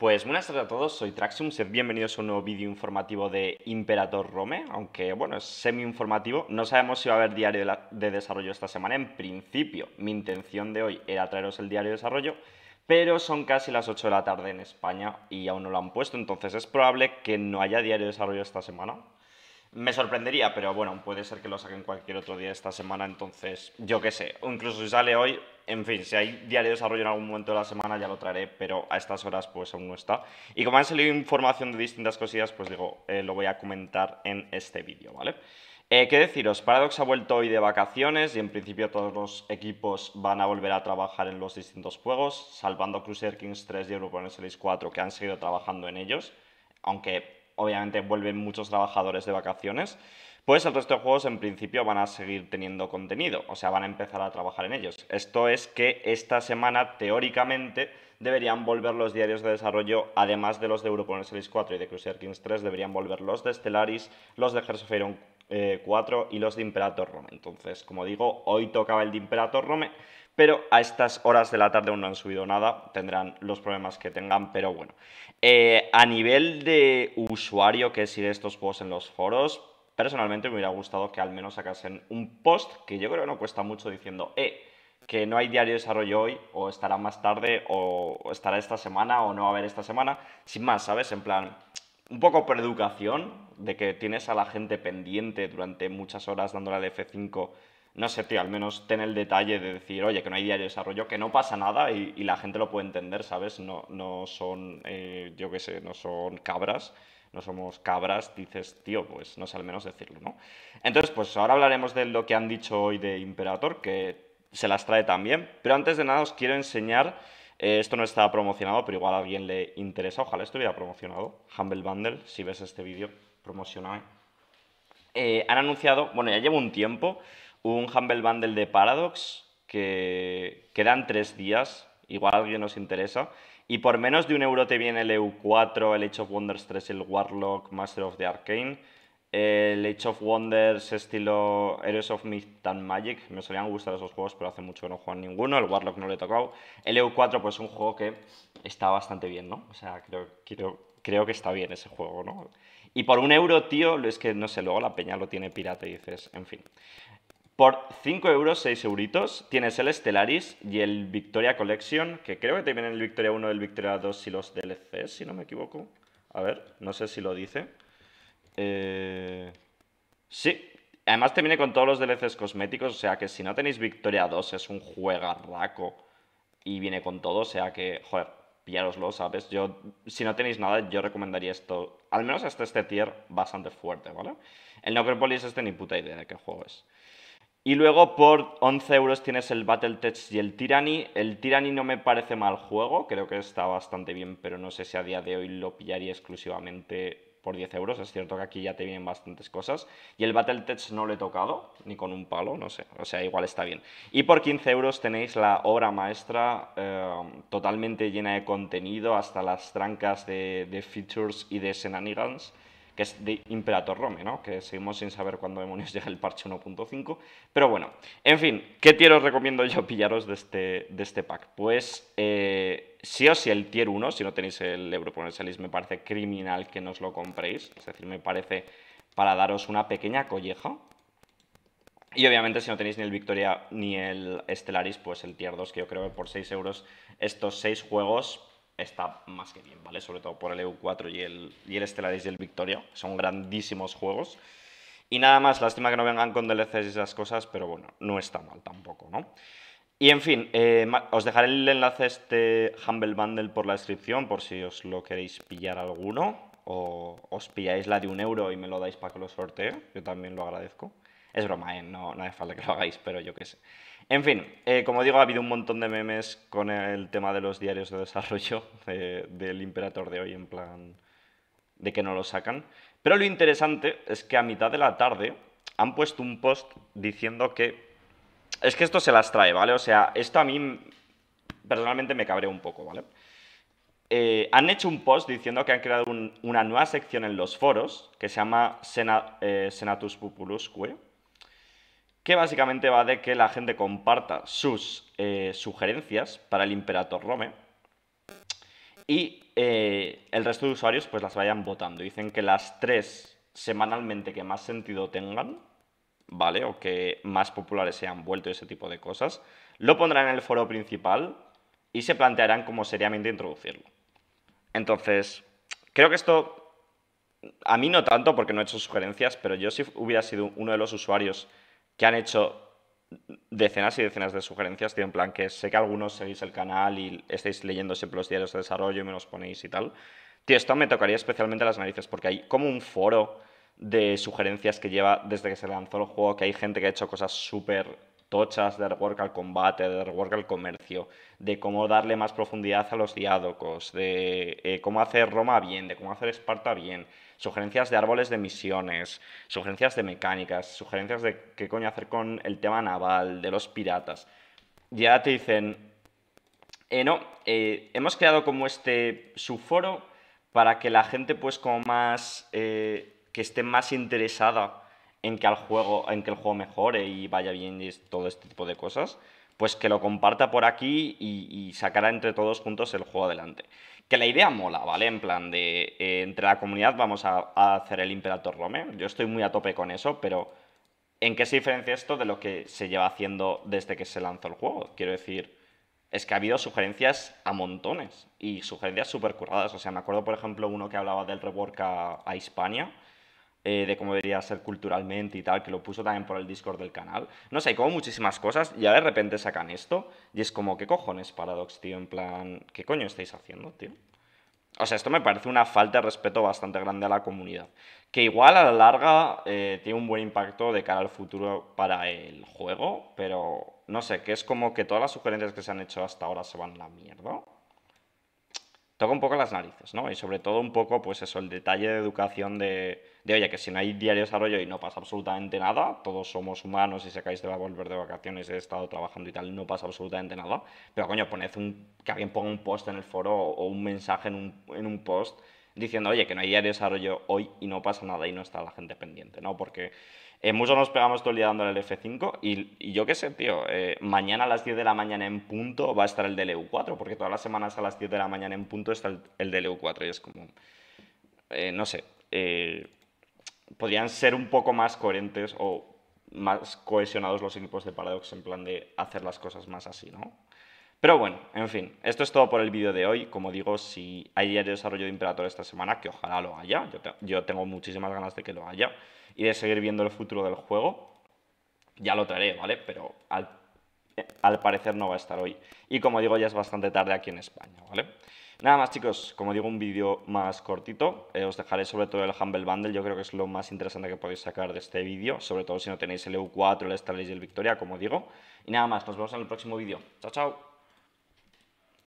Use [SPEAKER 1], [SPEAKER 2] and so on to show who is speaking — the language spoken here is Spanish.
[SPEAKER 1] Pues buenas tardes a todos, soy Traxum, bienvenidos a un nuevo vídeo informativo de Imperator Rome, aunque bueno, es semi-informativo, no sabemos si va a haber diario de, desarrollo esta semana, en principio mi intención de hoy era traeros el diario de desarrollo, pero son casi las 8 de la tarde en España y aún no lo han puesto, entonces es probable que no haya diario de desarrollo esta semana, me sorprendería, pero bueno, puede ser que lo saquen cualquier otro día esta semana, entonces yo qué sé. O incluso si sale hoy, en fin, si hay diario de desarrollo en algún momento de la semana ya lo traeré, pero a estas horas pues aún no está. Y como han salido información de distintas cosillas, pues digo, eh, lo voy a comentar en este vídeo, ¿vale? Eh, ¿Qué deciros? Paradox ha vuelto hoy de vacaciones y en principio todos los equipos van a volver a trabajar en los distintos juegos, salvando Cruiser Kings 3 y europa Series 4 que han seguido trabajando en ellos, aunque obviamente vuelven muchos trabajadores de vacaciones, pues el resto de juegos en principio van a seguir teniendo contenido, o sea, van a empezar a trabajar en ellos. Esto es que esta semana, teóricamente, deberían volver los diarios de desarrollo, además de los de Europa Series 4 y de Crusader Kings 3, deberían volver los de Stellaris, los de Hearts 4 eh, y los de Imperator Rome. Entonces, como digo, hoy tocaba el de Imperator Rome pero a estas horas de la tarde aún no han subido nada, tendrán los problemas que tengan, pero bueno. Eh, a nivel de usuario que sigue estos posts en los foros, personalmente me hubiera gustado que al menos sacasen un post, que yo creo que no cuesta mucho, diciendo, eh, que no hay diario de desarrollo hoy, o estará más tarde, o estará esta semana, o no va a haber esta semana, sin más, ¿sabes? En plan, un poco por educación, de que tienes a la gente pendiente durante muchas horas dándole al F5 no sé, tío, al menos ten el detalle de decir, oye, que no hay diario de desarrollo, que no pasa nada y, la gente lo puede entender, ¿sabes? No, no son, eh, yo qué sé, no son cabras, no somos cabras, dices, tío, pues no sé, al menos decirlo, ¿no? Entonces, pues ahora hablaremos de lo que han dicho hoy de Imperator, que se las trae también, pero antes de nada os quiero enseñar, eh, esto no está promocionado, pero igual a alguien le interesa, ojalá estuviera promocionado, Humble Bundle, si ves este vídeo, promocionado. Eh, han anunciado, bueno, ya llevo un tiempo, un Humble Bundle de Paradox que quedan tres días, igual a alguien nos interesa. Y por menos de un euro te viene el EU4, el Age of Wonders 3, el Warlock, Master of the Arcane, el Age of Wonders estilo Heroes of Myth and Magic. Me solían gustar esos juegos, pero hace mucho que no juegan ninguno. El Warlock no le he tocado. El EU4, pues un juego que está bastante bien, ¿no? O sea, creo, creo que está bien ese juego, ¿no? Y por un euro, tío, es que no sé, luego la peña lo tiene pirata y dices, en fin. Por 5 euros, 6 euritos, tienes el Stellaris y el Victoria Collection, que creo que te vienen el Victoria 1, el Victoria 2 y los DLCs, si no me equivoco. A ver, no sé si lo dice. Eh... Sí, además te viene con todos los DLCs cosméticos, o sea que si no tenéis Victoria 2 es un juegarraco y viene con todo, o sea que, joder, pillároslo, ¿sabes? Yo, si no tenéis nada, yo recomendaría esto, al menos hasta este tier, bastante fuerte, ¿vale? El Necropolis este ni puta idea de qué juego es. Y luego por 11 euros tienes el Battletech y el Tyranny. El Tyranny no me parece mal juego, creo que está bastante bien, pero no sé si a día de hoy lo pillaría exclusivamente por 10 euros. Es cierto que aquí ya te vienen bastantes cosas. Y el Battletech no lo he tocado, ni con un palo, no sé. O sea, igual está bien. Y por 15 euros tenéis la obra maestra eh, totalmente llena de contenido, hasta las trancas de, features y de Senanigans que es de Imperator Rome, ¿no? que seguimos sin saber cuándo demonios llega el parche 1.5. Pero bueno, en fin, ¿qué tier os recomiendo yo pillaros de este, de este pack? Pues eh, sí o sí el tier 1, si no tenéis el Europoner Salis me parece criminal que no os lo compréis, es decir, me parece para daros una pequeña colleja, y obviamente si no tenéis ni el Victoria ni el Stellaris, pues el Tier 2, que yo creo que por 6 euros estos 6 juegos está más que bien, ¿vale? Sobre todo por el EU4 y el, y el Stellaris y el Victoria. Son grandísimos juegos. Y nada más, lástima que no vengan con DLCs y esas cosas, pero bueno, no está mal tampoco, ¿no? Y en fin, eh, os dejaré el enlace a este Humble Bundle por la descripción, por si os lo queréis pillar alguno, o os pilláis la de un euro y me lo dais para que lo sortee, yo también lo agradezco. Es broma, ¿eh? no, no hace falta que lo hagáis, pero yo qué sé. En fin, eh, como digo, ha habido un montón de memes con el tema de los diarios de desarrollo del Imperator de hoy, en plan de que no lo sacan. Pero lo interesante es que a mitad de la tarde han puesto un post diciendo que... Es que esto se las trae, ¿vale? O sea, esto a mí personalmente me cabrea un poco, ¿vale? Eh, han hecho un post diciendo que han creado una nueva sección en los foros que se llama Sena, eh, Populus Senatus Populusque que básicamente va de que la gente comparta sus eh, sugerencias para el Imperator Rome y eh, el resto de usuarios pues las vayan votando. Dicen que las tres semanalmente que más sentido tengan, ¿vale? O que más populares se han vuelto ese tipo de cosas, lo pondrán en el foro principal y se plantearán cómo seriamente introducirlo. Entonces, creo que esto, a mí no tanto porque no he hecho sugerencias, pero yo si hubiera sido uno de los usuarios que han hecho decenas y decenas de sugerencias, tío, en plan que sé que algunos seguís el canal y estáis leyendo siempre los diarios de desarrollo y me los ponéis y tal. Tío, esto me tocaría especialmente las narices porque hay como un foro de sugerencias que lleva desde que se lanzó el juego, que hay gente que ha hecho cosas súper tochas de rework al combate, de rework al comercio, de cómo darle más profundidad a los diádocos, de eh, cómo hacer Roma bien, de cómo hacer Esparta bien, sugerencias de árboles de misiones, sugerencias de mecánicas, sugerencias de qué coño hacer con el tema naval, de los piratas. Ya te dicen, eh, no, eh, hemos creado como este subforo para que la gente pues como más, eh, que esté más interesada en que, el juego mejore y vaya bien y todo este tipo de cosas, pues que lo comparta por aquí y, y sacará entre todos juntos el juego adelante. Que la idea mola, ¿vale? En plan de eh, entre la comunidad vamos a, hacer el Imperator Rome. Yo estoy muy a tope con eso, pero ¿en qué se diferencia esto de lo que se lleva haciendo desde que se lanzó el juego? Quiero decir, es que ha habido sugerencias a montones y sugerencias súper curradas. O sea, me acuerdo, por ejemplo, uno que hablaba del rework a, a Hispania eh, de cómo debería ser culturalmente y tal, que lo puso también por el Discord del canal. No sé, como muchísimas cosas y de repente sacan esto y es como, ¿qué cojones, Paradox, tío? En plan, ¿qué coño estáis haciendo, tío? O sea, esto me parece una falta de respeto bastante grande a la comunidad. Que igual a la larga eh, tiene un buen impacto de cara al futuro para el juego, pero no sé, que es como que todas las sugerencias que se han hecho hasta ahora se van a la mierda toca un poco las narices, ¿no? Y sobre todo un poco, pues eso, el detalle de educación de, oye, que si no hay diario desarrollo y no pasa absolutamente nada, todos somos humanos y si acabáis de volver de vacaciones, he estado trabajando y tal, no pasa absolutamente nada, pero coño, poned un, que alguien ponga un post en el foro o un mensaje en un, en un post diciendo, oye, que no hay diario desarrollo hoy y no pasa nada y no está la gente pendiente, ¿no? Porque eh, muchos nos pegamos todo el día dando el F5 y, yo qué sé, tío, eh, mañana a las 10 de la mañana en punto va a estar el eu e 4 porque todas las semanas a las 10 de la mañana en punto está el, el eu e 4 y es como, eh, no sé, eh, podrían ser un poco más coherentes o más cohesionados los equipos de Paradox en plan de hacer las cosas más así, ¿no? Pero bueno, en fin, esto es todo por el vídeo de hoy. Como digo, si hay diario de desarrollo de Imperator esta semana, que ojalá lo haya, yo, tengo muchísimas ganas de que lo haya, y de seguir viendo el futuro del juego, ya lo traeré, ¿vale? Pero al, parecer no va a estar hoy. Y como digo, ya es bastante tarde aquí en España, ¿vale? Nada más chicos, como digo, un vídeo más cortito, eh, os dejaré sobre todo el Humble Bundle, yo creo que es lo más interesante que podéis sacar de este vídeo, sobre todo si no tenéis el EU4, el Starlace y el Victoria, como digo. Y nada más, nos vemos en el próximo vídeo. Chao, chao.